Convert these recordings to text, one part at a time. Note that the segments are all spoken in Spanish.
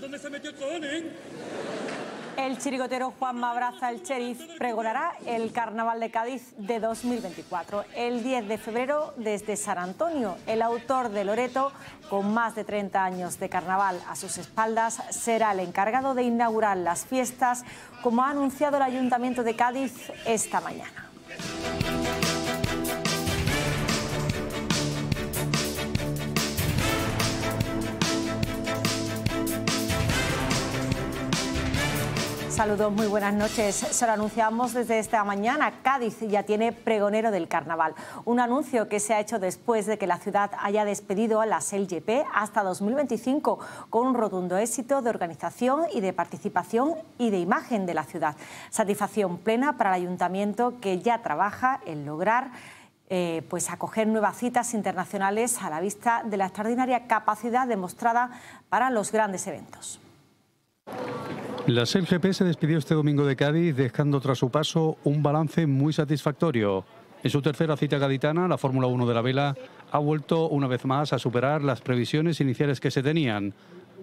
¿Dónde se metió el eh? El chirigotero Juan Mabraza, el sheriff, pregonará el Carnaval de Cádiz de 2024, el 10 de febrero desde San Antonio. El autor de Loreto, con más de 30 años de carnaval a sus espaldas, será el encargado de inaugurar las fiestas, como ha anunciado el Ayuntamiento de Cádiz esta mañana. saludos, muy buenas noches. Se lo anunciamos desde esta mañana. Cádiz ya tiene pregonero del carnaval. Un anuncio que se ha hecho después de que la ciudad haya despedido a la SELGP hasta 2025 con un rotundo éxito de organización y de participación y de imagen de la ciudad. Satisfacción plena para el ayuntamiento que ya trabaja en lograr eh, pues acoger nuevas citas internacionales a la vista de la extraordinaria capacidad demostrada para los grandes eventos. La SELGP se despidió este domingo de Cádiz, dejando tras su paso un balance muy satisfactorio. En su tercera cita gaditana, la Fórmula 1 de la Vela ha vuelto una vez más a superar las previsiones iniciales que se tenían.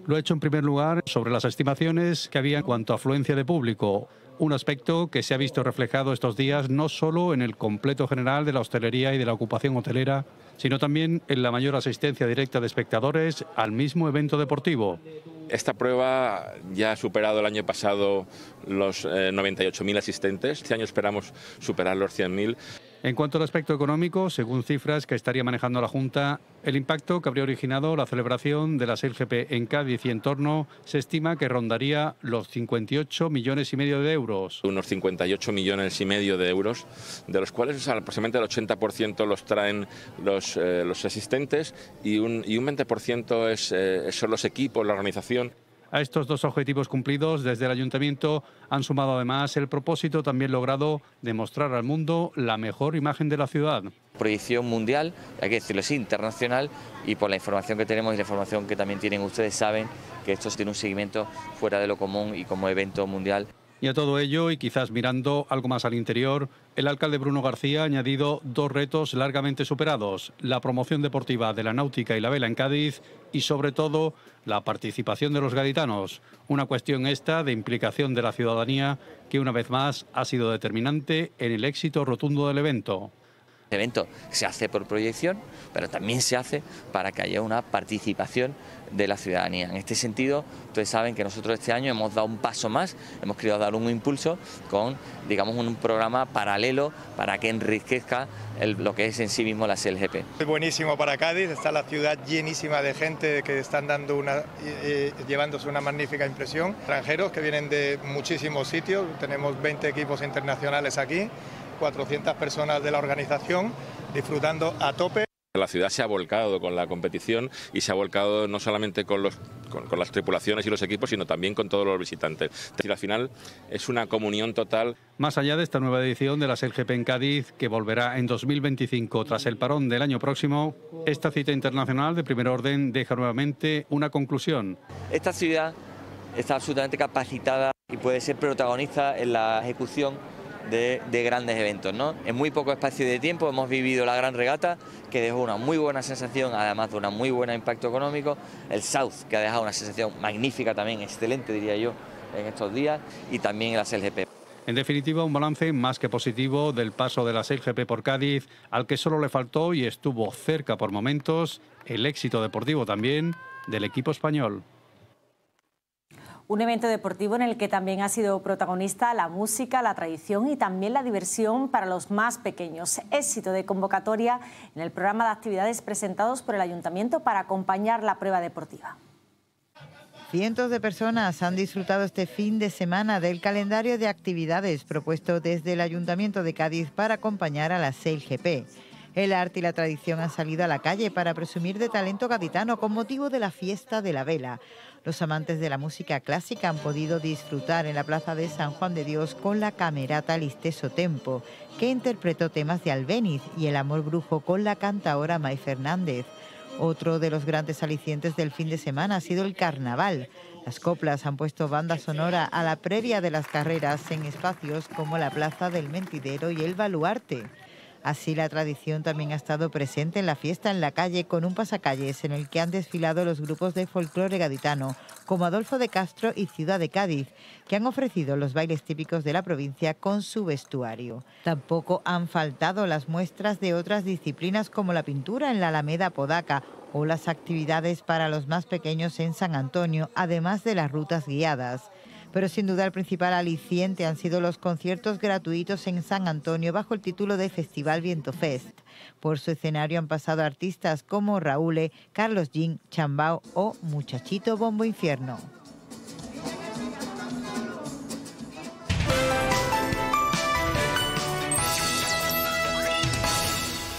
Lo ha hecho en primer lugar sobre las estimaciones que había en cuanto a afluencia de público. Un aspecto que se ha visto reflejado estos días no solo en el completo general de la hostelería y de la ocupación hotelera, sino también en la mayor asistencia directa de espectadores al mismo evento deportivo. Esta prueba ya ha superado el año pasado los 98.000 eh, asistentes. Este año esperamos superar los 100.000. En cuanto al aspecto económico, según cifras que estaría manejando la Junta, el impacto que habría originado la celebración de las LGP en Cádiz y en torno se estima que rondaría los 58 millones y medio de euros. Unos 58 millones y medio de euros, de los cuales aproximadamente el 80% los traen los, eh, los asistentes y un, 20% es, eh, son los equipos, la organización. A estos dos objetivos cumplidos desde el ayuntamiento han sumado además el propósito también logrado de mostrar al mundo la mejor imagen de la ciudad. Proyección mundial, hay que decirlo es internacional, y por la información que tenemos y la información que también tienen ustedes saben que esto tiene un seguimiento fuera de lo común y como evento mundial. Y a todo ello, y quizás mirando algo más al interior, el alcalde Bruno García ha añadido dos retos largamente superados, la promoción deportiva de la náutica y la vela en Cádiz y sobre todo la participación de los gaditanos, una cuestión esta de implicación de la ciudadanía que una vez más ha sido determinante en el éxito rotundo del evento evento se hace por proyección, pero también se hace para que haya una participación de la ciudadanía. En este sentido, ustedes saben que nosotros este año hemos dado un paso más, hemos querido dar un impulso con, digamos, un programa paralelo para que enriquezca lo que es en sí mismo la CLGP. Es buenísimo para Cádiz, está la ciudad llenísima de gente que están dando una, eh, eh, llevándose una magnífica impresión, extranjeros que vienen de muchísimos sitios, tenemos 20 equipos internacionales aquí 400 personas de la organización disfrutando a tope. La ciudad se ha volcado con la competición y se ha volcado no solamente con, los, con, las tripulaciones y los equipos, sino también con todos los visitantes. ...y al final es una comunión total. Más allá de esta nueva edición de la SELGP en Cádiz, que volverá en 2025 tras el parón del año próximo, esta cita internacional de primer orden deja nuevamente una conclusión. Esta ciudad está absolutamente capacitada y puede ser protagonista en la ejecución de, grandes eventos. ¿no? En muy poco espacio de tiempo hemos vivido la gran regata, que dejó una muy buena sensación, además de un muy buen impacto económico, el South, que ha dejado una sensación magnífica también, excelente diría yo, en estos días, y también las lgp En definitiva, un balance más que positivo del paso de las LGP por Cádiz, al que solo le faltó y estuvo cerca por momentos el éxito deportivo también del equipo español un evento deportivo en el que también ha sido protagonista la música, la tradición y también la diversión para los más pequeños. Éxito de convocatoria en el programa de actividades presentados por el ayuntamiento para acompañar la prueba deportiva. Cientos de personas han disfrutado este fin de semana del calendario de actividades propuesto desde el Ayuntamiento de Cádiz para acompañar a la 6GP. El arte y la tradición han salido a la calle para presumir de talento gaditano con motivo de la fiesta de la vela. Los amantes de la música clásica han podido disfrutar en la Plaza de San Juan de Dios con la camerata Listeso Tempo, que interpretó temas de Albéniz y El amor brujo con la cantaora May Fernández. Otro de los grandes alicientes del fin de semana ha sido el carnaval. Las coplas han puesto banda sonora a la previa de las carreras en espacios como la Plaza del Mentidero y el Baluarte. Así la tradición también ha estado presente en la fiesta en la calle con un pasacalles en el que han desfilado los grupos de folclore gaditano como Adolfo de Castro y Ciudad de Cádiz, que han ofrecido los bailes típicos de la provincia con su vestuario. Tampoco han faltado las muestras de otras disciplinas como la pintura en la Alameda Podaca o las actividades para los más pequeños en San Antonio, además de las rutas guiadas. Pero sin duda el principal aliciente han sido los conciertos gratuitos en San Antonio bajo el título de Festival Viento Fest. Por su escenario han pasado artistas como Raúl, e, Carlos Jean, Chambao o Muchachito Bombo Infierno.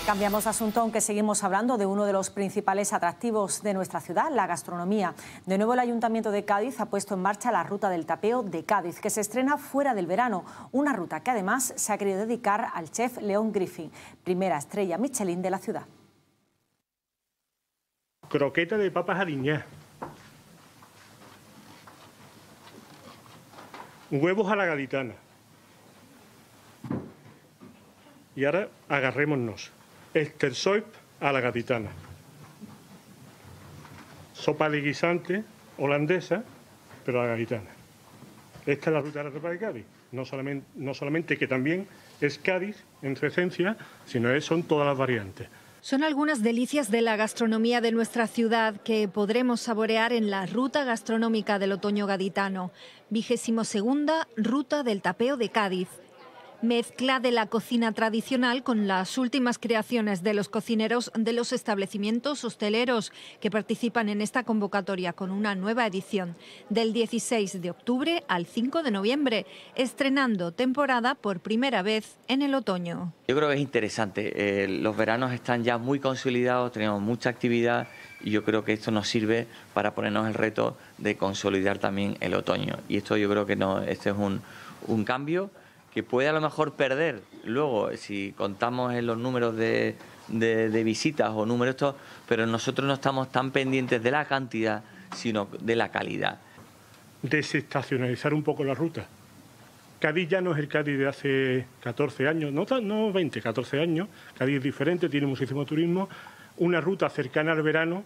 Cambiamos de asunto, aunque seguimos hablando de uno de los principales atractivos de nuestra ciudad, la gastronomía. De nuevo, el Ayuntamiento de Cádiz ha puesto en marcha la Ruta del Tapeo de Cádiz, que se estrena fuera del verano. Una ruta que además se ha querido dedicar al chef León Griffin, primera estrella Michelin de la ciudad. Croqueta de papas Diña. Huevos a la gaditana. Y ahora agarrémonos. Estersoip a la gaditana. Sopa de guisante holandesa, pero a la gaditana. Esta es la ruta de la sopa de Cádiz. No solamente, que también es Cádiz en su esencia, sino que son todas las variantes. Son algunas delicias de la gastronomía de nuestra ciudad que podremos saborear en la Ruta Gastronómica del Otoño Gaditano, vigésimo segunda Ruta del Tapeo de Cádiz, mezcla de la cocina tradicional con las últimas creaciones de los cocineros de los establecimientos hosteleros que participan en esta convocatoria con una nueva edición del 16 de octubre al 5 de noviembre, estrenando temporada por primera vez en el otoño. Yo creo que es interesante, eh, los veranos están ya muy consolidados, tenemos mucha actividad y yo creo que esto nos sirve para ponernos el reto de consolidar también el otoño. Y esto yo creo que no, este es un, un cambio que puede a lo mejor perder luego, si contamos en los números de, de, visitas o números estos, pero nosotros no estamos tan pendientes de la cantidad, sino de la calidad. Desestacionalizar un poco la ruta. Cádiz ya no es el Cádiz de hace 14 años, no, no 20, 14 años. Cádiz es diferente, tiene muchísimo turismo. Una ruta cercana al verano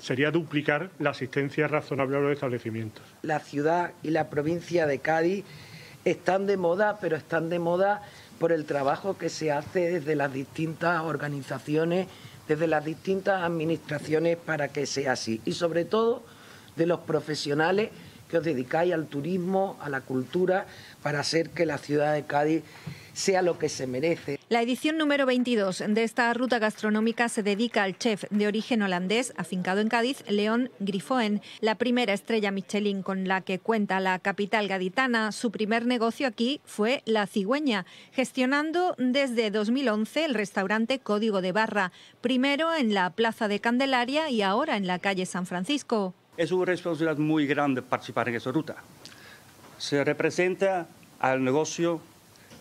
sería duplicar la asistencia razonable a los establecimientos. La ciudad y la provincia de Cádiz están de moda, pero están de moda por el trabajo que se hace desde las distintas organizaciones, desde las distintas administraciones para que sea así. Y sobre todo de los profesionales que os dedicáis al turismo, a la cultura, para hacer que la ciudad de Cádiz sea lo que se merece. La edición número 22 de esta ruta gastronómica se dedica al chef de origen holandés afincado en Cádiz, León Grifoen, la primera estrella Michelin con la que cuenta la capital gaditana. Su primer negocio aquí fue la cigüeña, gestionando desde 2011 el restaurante Código de Barra, primero en la Plaza de Candelaria y ahora en la calle San Francisco es una responsabilidad muy grande participar en esa ruta. Se representa al negocio,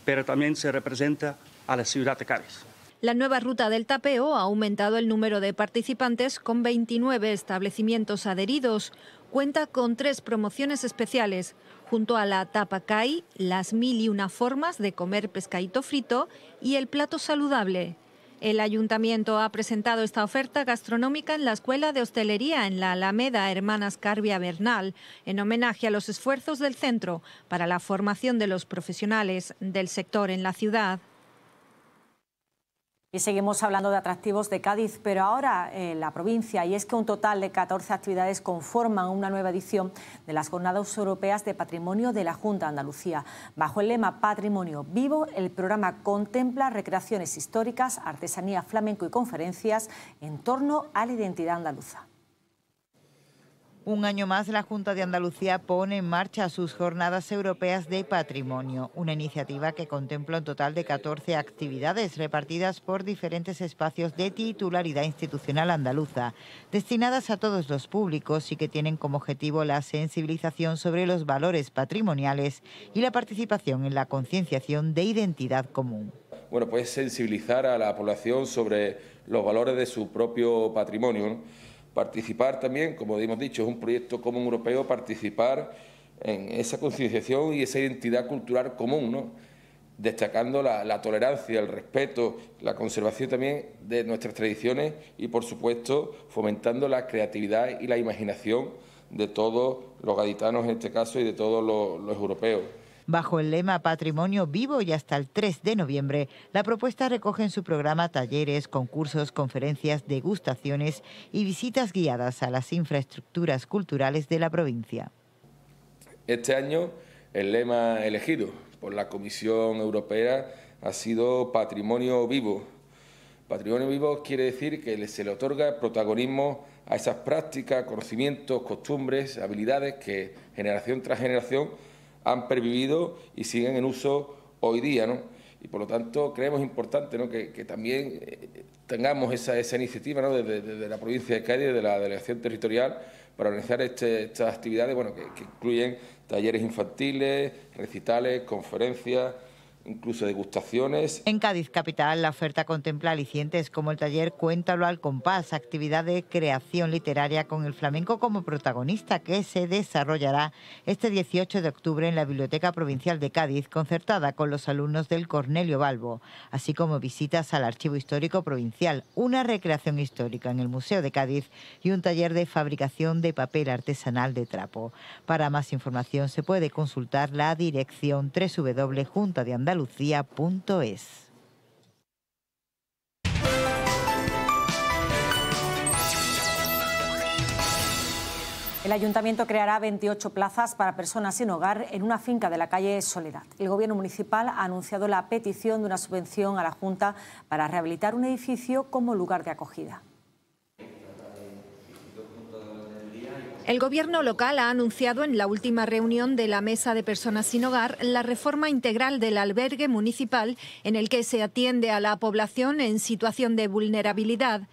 pero también se representa a la ciudad de Cádiz. La nueva ruta del tapeo ha aumentado el número de participantes con 29 establecimientos adheridos. Cuenta con tres promociones especiales, junto a la CAI, las mil y una formas de comer pescadito frito y el plato saludable. El ayuntamiento ha presentado esta oferta gastronómica en la Escuela de Hostelería en la Alameda Hermanas Carbia Bernal, en homenaje a los esfuerzos del centro para la formación de los profesionales del sector en la ciudad. Y seguimos hablando de atractivos de Cádiz, pero ahora en la provincia, y es que un total de 14 actividades conforman una nueva edición de las Jornadas Europeas de Patrimonio de la Junta de Andalucía. Bajo el lema Patrimonio Vivo, el programa contempla recreaciones históricas, artesanía flamenco y conferencias en torno a la identidad andaluza. Un año más, la Junta de Andalucía pone en marcha sus Jornadas Europeas de Patrimonio, una iniciativa que contempla un total de 14 actividades repartidas por diferentes espacios de titularidad institucional andaluza, destinadas a todos los públicos y que tienen como objetivo la sensibilización sobre los valores patrimoniales y la participación en la concienciación de identidad común bueno, pues sensibilizar a la población sobre los valores de su propio patrimonio participar también, como hemos dicho, es un proyecto común europeo, participar en esa concienciación y esa identidad cultural común, destacando la, tolerancia, el respeto, la conservación también de nuestras tradiciones y, por supuesto, fomentando la creatividad y la imaginación de todos los gaditanos en este caso y de todos los europeos. Bajo el lema Patrimonio Vivo y hasta el 3 de noviembre, la propuesta recoge en su programa talleres, concursos, conferencias, degustaciones y visitas guiadas a las infraestructuras culturales de la provincia. Este año el lema elegido por la Comisión Europea ha sido Patrimonio Vivo. Patrimonio Vivo quiere decir que se le otorga protagonismo a esas prácticas, conocimientos, costumbres, habilidades que generación tras generación han pervivido y siguen en uso hoy día, ¿no? Y por lo tanto creemos importante ¿no? que, también eh, tengamos esa, iniciativa ¿no? desde, la provincia de Cádiz, de la delegación territorial, para organizar este, estas actividades bueno, que, incluyen talleres infantiles, recitales, conferencias, incluso degustaciones. En Cádiz Capital, la oferta contempla alicientes como el taller Cuéntalo al compás, actividad de creación literaria con el flamenco como protagonista que se desarrollará este 18 de octubre en la Biblioteca Provincial de Cádiz, concertada con los alumnos del Cornelio Balbo, así como visitas al Archivo Histórico Provincial, una recreación histórica en el Museo de Cádiz y un taller de fabricación de papel artesanal de trapo. Para más información se puede consultar la dirección Junta de Andalucía el ayuntamiento creará 28 plazas para personas sin hogar en una finca de la calle Soledad. El gobierno municipal ha anunciado la petición de una subvención a la Junta para rehabilitar un edificio como lugar de acogida. El gobierno local ha anunciado en la última reunión de la Mesa de Personas sin Hogar la reforma integral del albergue municipal en el que se atiende a la población en situación de vulnerabilidad.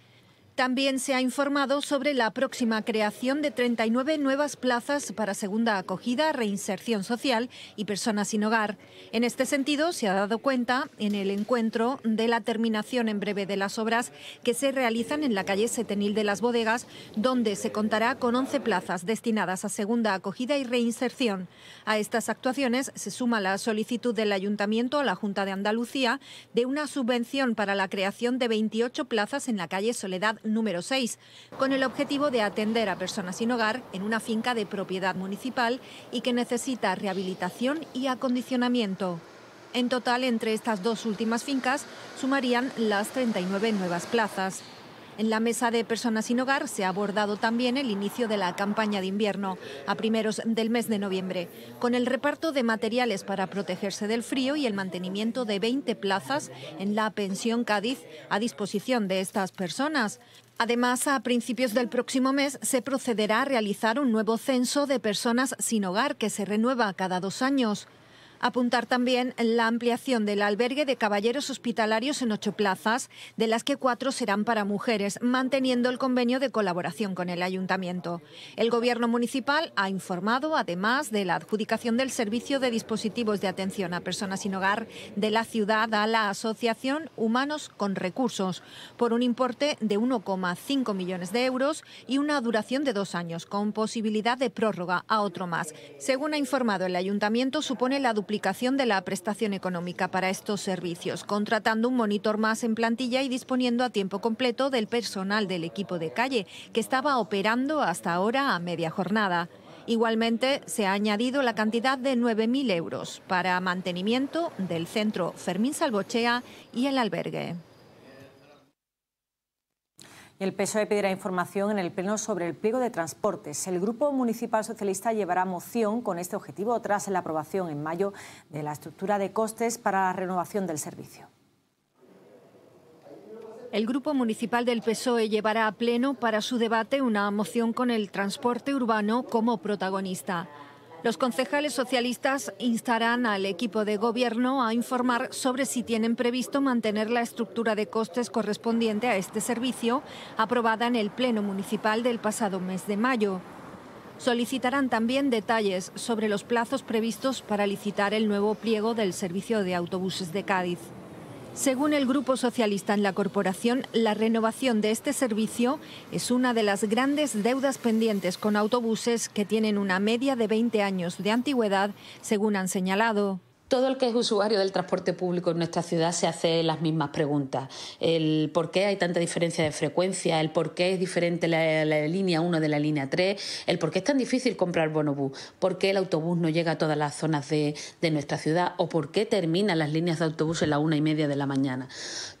También se ha informado sobre la próxima creación de 39 nuevas plazas para segunda acogida, reinserción social y personas sin hogar. En este sentido, se ha dado cuenta en el encuentro de la terminación en breve de las obras que se realizan en la calle Setenil de las Bodegas, donde se contará con 11 plazas destinadas a segunda acogida y reinserción. A estas actuaciones se suma la solicitud del Ayuntamiento a la Junta de Andalucía de una subvención para la creación de 28 plazas en la calle Soledad número 6, con el objetivo de atender a personas sin hogar en una finca de propiedad municipal y que necesita rehabilitación y acondicionamiento. En total, entre estas dos últimas fincas sumarían las 39 nuevas plazas. En la mesa de personas sin hogar se ha abordado también el inicio de la campaña de invierno, a primeros del mes de noviembre, con el reparto de materiales para protegerse del frío y el mantenimiento de 20 plazas en la pensión Cádiz a disposición de estas personas. Además, a principios del próximo mes se procederá a realizar un nuevo censo de personas sin hogar que se renueva cada dos años. Apuntar también la ampliación del albergue de caballeros hospitalarios en ocho plazas, de las que cuatro serán para mujeres, manteniendo el convenio de colaboración con el ayuntamiento. El gobierno municipal ha informado, además, de la adjudicación del servicio de dispositivos de atención a personas sin hogar de la ciudad a la Asociación Humanos con Recursos, por un importe de 1,5 millones de euros y una duración de dos años, con posibilidad de prórroga a otro más. Según ha informado el ayuntamiento, supone la duplicación aplicación de la prestación económica para estos servicios, contratando un monitor más en plantilla y disponiendo a tiempo completo del personal del equipo de calle, que estaba operando hasta ahora a media jornada. Igualmente, se ha añadido la cantidad de 9.000 euros para mantenimiento del centro Fermín Salvochea y el albergue el PSOE pedirá información en el Pleno sobre el pliego de transportes. El Grupo Municipal Socialista llevará moción con este objetivo tras la aprobación en mayo de la estructura de costes para la renovación del servicio. El Grupo Municipal del PSOE llevará a pleno para su debate una moción con el transporte urbano como protagonista. Los concejales socialistas instarán al equipo de gobierno a informar sobre si tienen previsto mantener la estructura de costes correspondiente a este servicio, aprobada en el Pleno Municipal del pasado mes de mayo. Solicitarán también detalles sobre los plazos previstos para licitar el nuevo pliego del servicio de autobuses de Cádiz. Según el Grupo Socialista en la Corporación, la renovación de este servicio es una de las grandes deudas pendientes con autobuses que tienen una media de 20 años de antigüedad, según han señalado. Todo el que es usuario del transporte público en nuestra ciudad se hace las mismas preguntas. El por qué hay tanta diferencia de frecuencia, el por qué es diferente la, línea 1 de la línea 3, el por qué es tan difícil comprar bonobús, por qué el autobús no llega a todas las zonas de, nuestra ciudad o por qué terminan las líneas de autobús en la una y media de la mañana.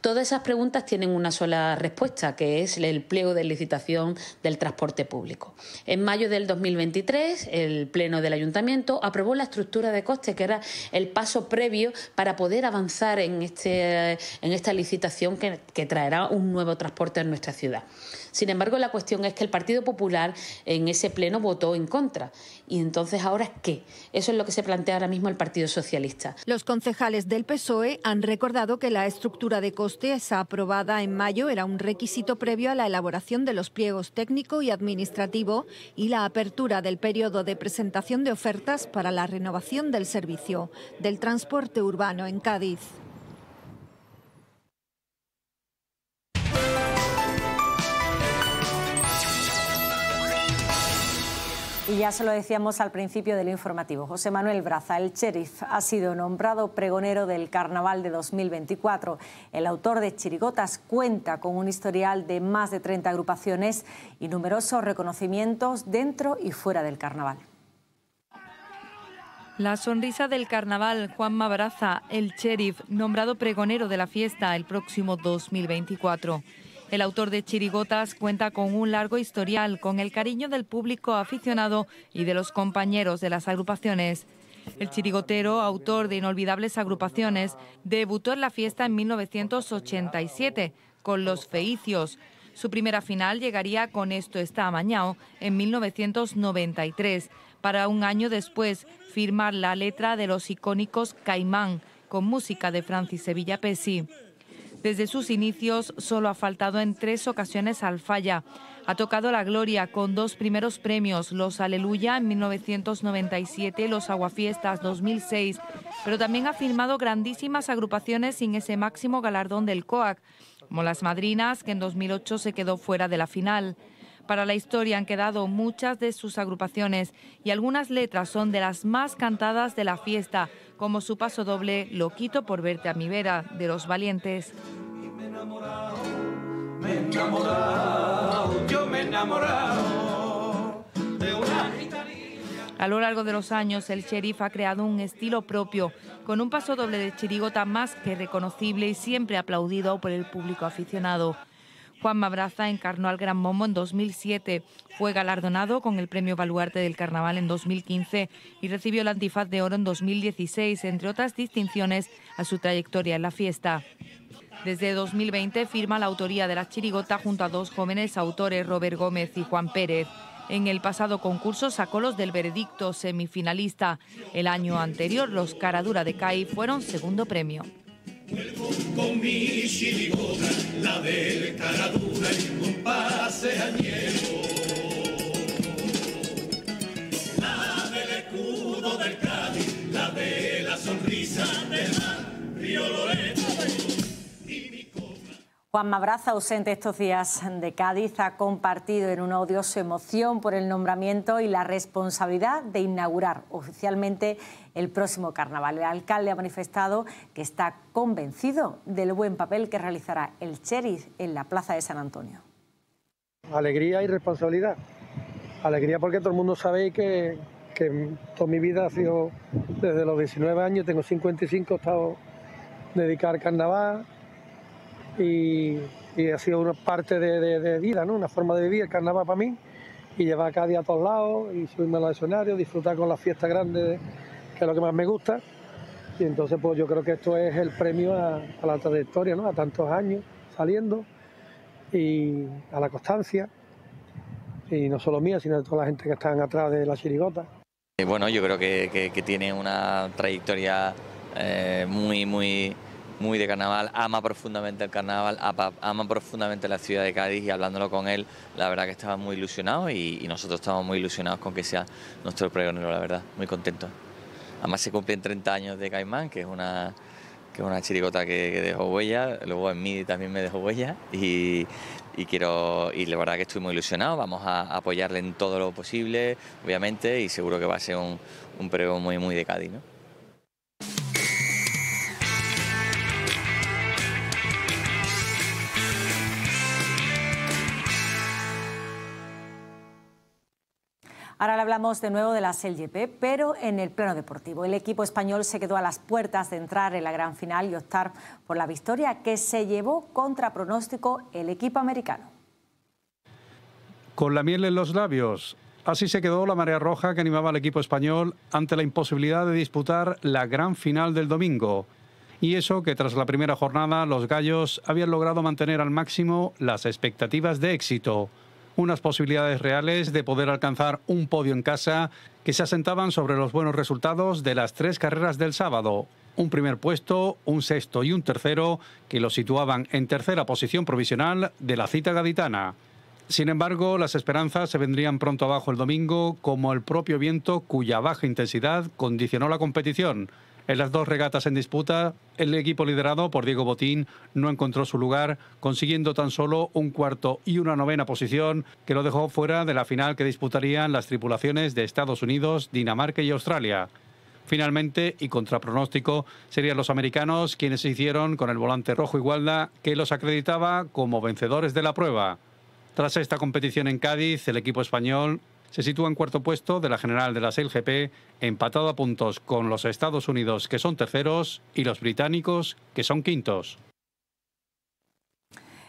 Todas esas preguntas tienen una sola respuesta, que es el pliego de licitación del transporte público. En mayo del 2023, el Pleno del Ayuntamiento aprobó la estructura de costes, que era el paso paso previo para poder avanzar en, este, en esta licitación que, que traerá un nuevo transporte en nuestra ciudad. Sin embargo, la cuestión es que el Partido Popular en ese pleno votó en contra. Y entonces, ¿ahora qué? Eso es lo que se plantea ahora mismo el Partido Socialista. Los concejales del PSOE han recordado que la estructura de costes aprobada en mayo era un requisito previo a la elaboración de los pliegos técnico y administrativo y la apertura del periodo de presentación de ofertas para la renovación del servicio del transporte urbano en Cádiz. Y ya se lo decíamos al principio del informativo. José Manuel Braza, el sheriff, ha sido nombrado pregonero del Carnaval de 2024. El autor de Chirigotas cuenta con un historial de más de 30 agrupaciones y numerosos reconocimientos dentro y fuera del Carnaval. La sonrisa del carnaval, Juan Mabraza, el sheriff, nombrado pregonero de la fiesta el próximo 2024. El autor de Chirigotas cuenta con un largo historial, con el cariño del público aficionado y de los compañeros de las agrupaciones. El chirigotero, autor de inolvidables agrupaciones, debutó en la fiesta en 1987 con Los Feicios. Su primera final llegaría con Esto está amañado en 1993, para un año después firmar la letra de los icónicos Caimán, con música de Francis Sevilla Pesci. Desde sus inicios solo ha faltado en tres ocasiones al falla. Ha tocado la gloria con dos primeros premios, los Aleluya en 1997 y los Aguafiestas 2006, pero también ha firmado grandísimas agrupaciones sin ese máximo galardón del COAC, como Las Madrinas, que en 2008 se quedó fuera de la final. Para la historia han quedado muchas de sus agrupaciones y algunas letras son de las más cantadas de la fiesta, como su paso doble lo quito por verte a mi vera de los valientes. a lo largo de los años, el sheriff ha creado un estilo propio, con un paso doble de chirigota más que reconocible y siempre aplaudido por el público aficionado. Juan Mabraza encarnó al Gran Momo en 2007, fue galardonado con el Premio Baluarte del Carnaval en 2015 y recibió el Antifaz de Oro en 2016, entre otras distinciones a su trayectoria en la fiesta. Desde 2020 firma la autoría de la chirigota junto a dos jóvenes autores, Robert Gómez y Juan Pérez. En el pasado concurso sacó los del veredicto semifinalista. El año anterior, los Caradura de CAI fueron segundo premio. Vuelvo con mi chiligota, la cara dura y a añejo. La del escudo del Cádiz, la de la sonrisa del mar, Río Loreto. Juan Mabraza, ausente estos días de Cádiz, ha compartido en un odiosa su emoción por el nombramiento y la responsabilidad de inaugurar oficialmente el próximo carnaval. El alcalde ha manifestado que está convencido del buen papel que realizará el Cheris en la Plaza de San Antonio. Alegría y responsabilidad. Alegría porque todo el mundo sabe que, que toda mi vida ha sido, desde los 19 años, tengo 55, he estado dedicado al carnaval y, ha sido una parte de, vida, una forma de vivir el carnaval para mí y llevar cada día a todos lados y subirme a los escenarios, disfrutar con las fiestas grandes, que es lo que más me gusta. Y entonces pues yo creo que esto es el premio a, la trayectoria, ¿no? a tantos años saliendo y a la constancia, y no solo mía, sino de toda la gente que están atrás de la chirigota. Y eh, bueno, yo creo que, tiene una trayectoria eh, muy, muy muy de carnaval, ama profundamente el carnaval, ama profundamente la ciudad de Cádiz y hablándolo con él, la verdad que estaba muy ilusionado y, nosotros estamos muy ilusionados con que sea nuestro pregonero, la verdad, muy contento. Además se cumplen 30 años de Caimán, que es una que una chiricota que, dejó huella, luego en mí también me dejó huella y, quiero y la verdad que estoy muy ilusionado, vamos a apoyarle en todo lo posible, obviamente, y seguro que va a ser un, un muy muy de Cádiz, ¿no? Ahora hablamos de nuevo de la LGP, pero en el plano deportivo. El equipo español se quedó a las puertas de entrar en la gran final y optar por la victoria que se llevó contra pronóstico el equipo americano. Con la miel en los labios, Así se quedó la marea roja que animaba al equipo español ante la imposibilidad de disputar la gran final del domingo. Y eso que tras la primera jornada los gallos habían logrado mantener al máximo las expectativas de éxito unas posibilidades reales de poder alcanzar un podio en casa que se asentaban sobre los buenos resultados de las tres carreras del sábado. Un primer puesto, un sexto y un tercero que lo situaban en tercera posición provisional de la cita gaditana. Sin embargo, las esperanzas se vendrían pronto abajo el domingo como el propio viento cuya baja intensidad condicionó la competición. En las dos regatas en disputa, el equipo liderado por Diego Botín no encontró su lugar, consiguiendo tan solo un cuarto y una novena posición, que lo dejó fuera de la final que disputarían las tripulaciones de Estados Unidos, Dinamarca y Australia. Finalmente, y contra pronóstico, serían los americanos quienes se hicieron con el volante rojo Igualda, que los acreditaba como vencedores de la prueba. Tras esta competición en Cádiz, el equipo español se sitúa en cuarto puesto de la general de las LGP, empatado a puntos con los Estados Unidos, que son terceros, y los británicos, que son quintos.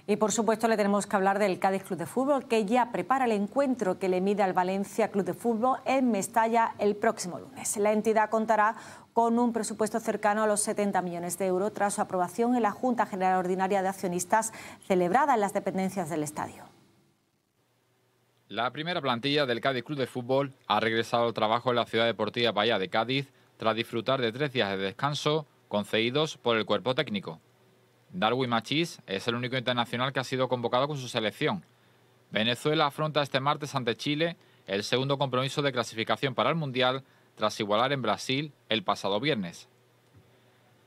Y por supuesto le tenemos que hablar del Cádiz Club de Fútbol, que ya prepara el encuentro que le mide al Valencia Club de Fútbol en Mestalla el próximo lunes. La entidad contará con un presupuesto cercano a los 70 millones de euros tras su aprobación en la Junta General Ordinaria de Accionistas celebrada en las dependencias del estadio. La primera plantilla del Cádiz Club de Fútbol ha regresado al trabajo en la ciudad deportiva Bahía de Cádiz tras disfrutar de tres días de descanso concedidos por el cuerpo técnico. Darwin Machís es el único internacional que ha sido convocado con su selección. Venezuela afronta este martes ante Chile el segundo compromiso de clasificación para el Mundial tras igualar en Brasil el pasado viernes.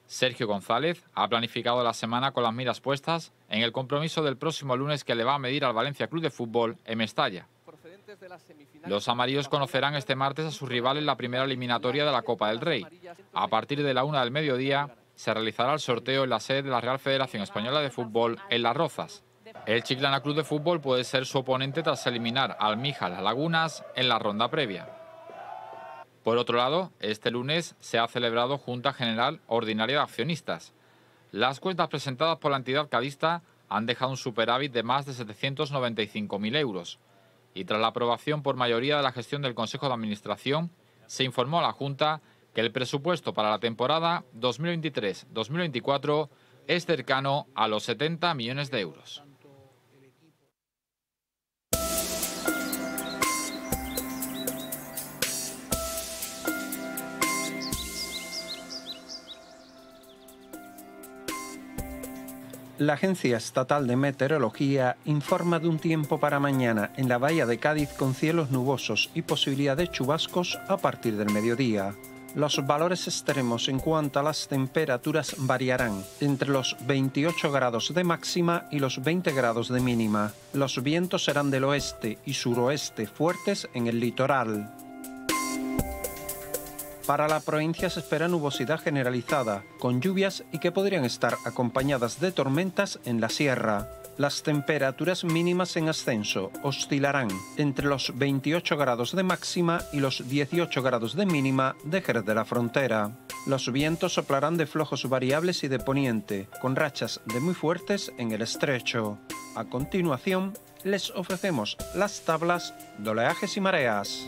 Sergio González ha planificado la semana con las miras puestas en el compromiso del próximo lunes que le va a medir al Valencia Club de Fútbol en Mestalla. Los amarillos conocerán este martes a sus rivales la primera eliminatoria de la Copa del Rey. A partir de la una del mediodía se realizará el sorteo en la sede de la Real Federación Española de Fútbol en Las Rozas. El Chiclana Club de Fútbol puede ser su oponente tras eliminar al Mija Lagunas en la ronda previa. Por otro lado, este lunes se ha celebrado Junta General Ordinaria de Accionistas. Las cuentas presentadas por la entidad cadista han dejado un superávit de más de 795.000 euros. Y tras la aprobación por mayoría de la gestión del Consejo de Administración, se informó a la Junta que el presupuesto para la temporada 2023-2024 es cercano a los 70 millones de euros. La Agencia Estatal de Meteorología informa de un tiempo para mañana en la bahía de Cádiz con cielos nubosos y posibilidad de chubascos a partir del mediodía. Los valores extremos en cuanto a las temperaturas variarán entre los 28 grados de máxima y los 20 grados de mínima. Los vientos serán del oeste y suroeste fuertes en el litoral. Para la provincia se espera nubosidad generalizada, con lluvias y que podrían estar acompañadas de tormentas en la sierra. Las temperaturas mínimas en ascenso oscilarán entre los 28 grados de máxima y los 18 grados de mínima de Jerez de la Frontera. Los vientos soplarán de flojos variables y de poniente, con rachas de muy fuertes en el estrecho. A continuación, les ofrecemos las tablas de oleajes y mareas.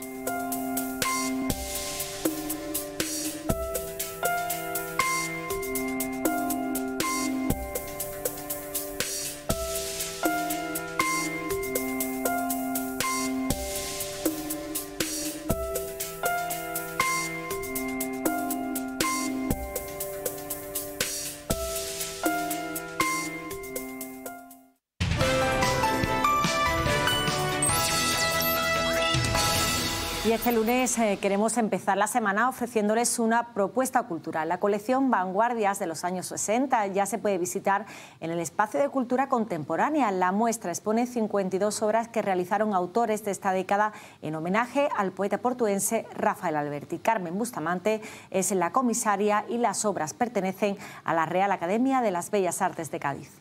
Y este lunes eh, queremos empezar la semana ofreciéndoles una propuesta cultural. La colección Vanguardias de los años 60 ya se puede visitar en el Espacio de Cultura Contemporánea. La muestra expone 52 obras que realizaron autores de esta década en homenaje al poeta portuense Rafael Alberti. Carmen Bustamante es la comisaria y las obras pertenecen a la Real Academia de las Bellas Artes de Cádiz.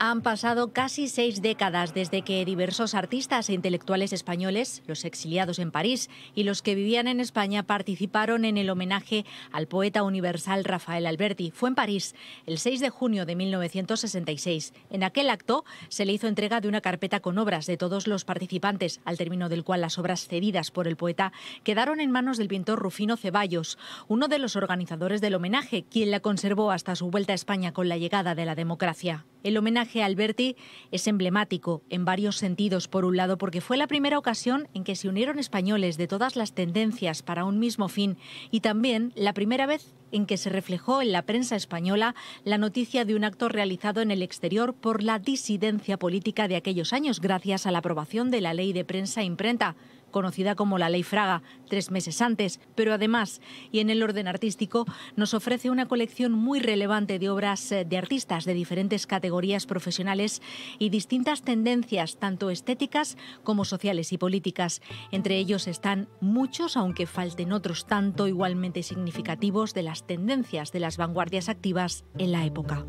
Han pasado casi seis décadas desde que diversos artistas e intelectuales españoles, los exiliados en París y los que vivían en España, participaron en el homenaje al poeta universal Rafael Alberti. Fue en París, el 6 de junio de 1966. En aquel acto se le hizo entrega de una carpeta con obras de todos los participantes, al término del cual las obras cedidas por el poeta quedaron en manos del pintor Rufino Ceballos, uno de los organizadores del homenaje, quien la conservó hasta su vuelta a España con la llegada de la democracia. El homenaje Alberti es emblemático en varios sentidos. Por un lado, porque fue la primera ocasión en que se unieron españoles de todas las tendencias para un mismo fin y también la primera vez en que se reflejó en la prensa española la noticia de un acto realizado en el exterior por la disidencia política de aquellos años, gracias a la aprobación de la ley de prensa e imprenta conocida como la Ley Fraga, tres meses antes, pero además, y en el orden artístico, nos ofrece una colección muy relevante de obras eh, de artistas de diferentes categorías profesionales y distintas tendencias, tanto estéticas como sociales y políticas. Entre ellos están muchos, aunque falten otros tanto igualmente significativos, de las tendencias de las vanguardias activas en la época.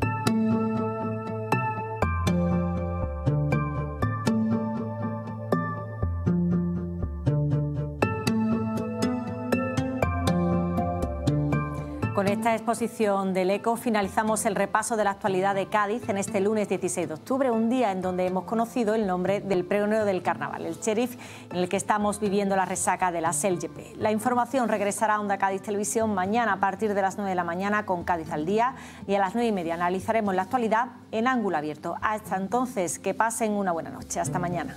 con esta exposición del ECO finalizamos el repaso de la actualidad de Cádiz en este lunes 16 de octubre, un día en donde hemos conocido el nombre del pregonero del carnaval, el sheriff en el que estamos viviendo la resaca de la SELGP. La información regresará a Onda Cádiz Televisión mañana a partir de las 9 de la mañana con Cádiz al día y a las 9 y media analizaremos la actualidad en ángulo abierto. Hasta entonces, que pasen una buena noche. Hasta mañana.